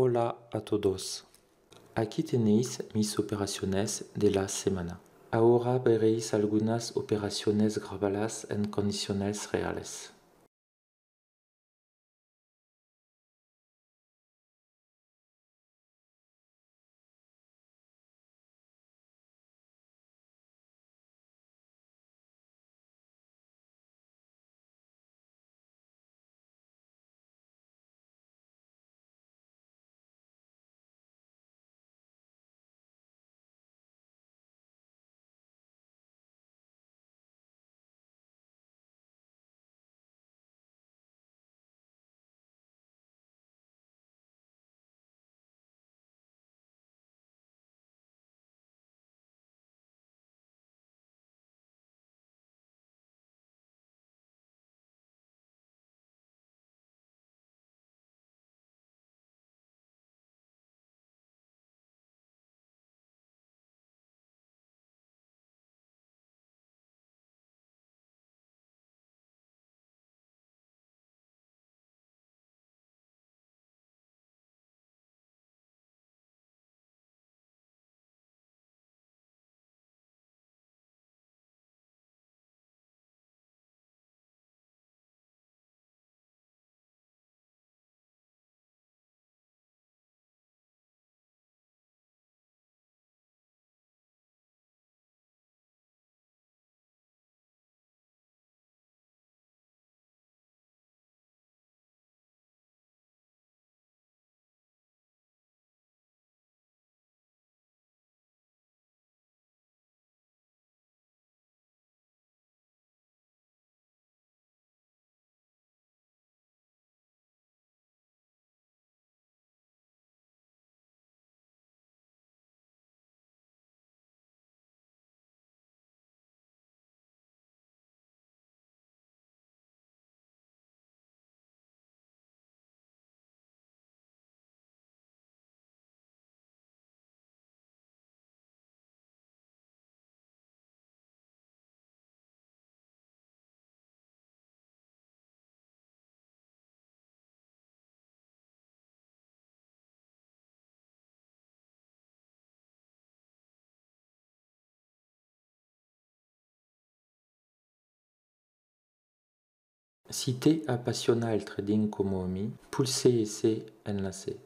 Hola a todos. Aquí tenéis mis operaciones de la semana. Ahora veréis algunas operaciones grabadas en condiciones reales. Si T el trading como moi, mí, et ese enlace.